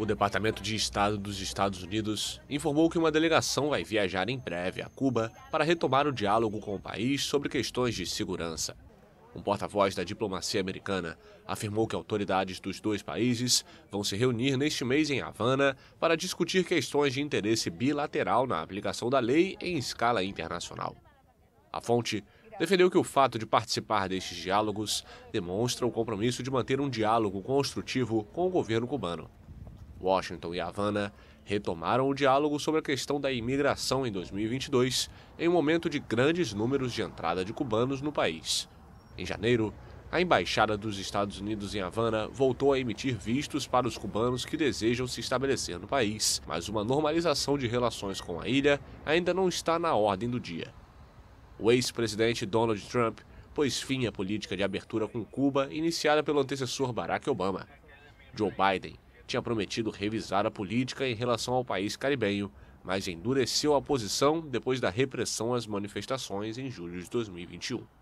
O Departamento de Estado dos Estados Unidos informou que uma delegação vai viajar em breve a Cuba para retomar o diálogo com o país sobre questões de segurança. Um porta-voz da diplomacia americana afirmou que autoridades dos dois países vão se reunir neste mês em Havana para discutir questões de interesse bilateral na aplicação da lei em escala internacional. A fonte defendeu que o fato de participar destes diálogos demonstra o compromisso de manter um diálogo construtivo com o governo cubano Washington e Havana retomaram o diálogo sobre a questão da imigração em 2022, em um momento de grandes números de entrada de cubanos no país. Em janeiro, a Embaixada dos Estados Unidos em Havana voltou a emitir vistos para os cubanos que desejam se estabelecer no país, mas uma normalização de relações com a ilha ainda não está na ordem do dia. O ex-presidente Donald Trump pôs fim à política de abertura com Cuba iniciada pelo antecessor Barack Obama. Joe Biden tinha prometido revisar a política em relação ao país caribenho, mas endureceu a posição depois da repressão às manifestações em julho de 2021.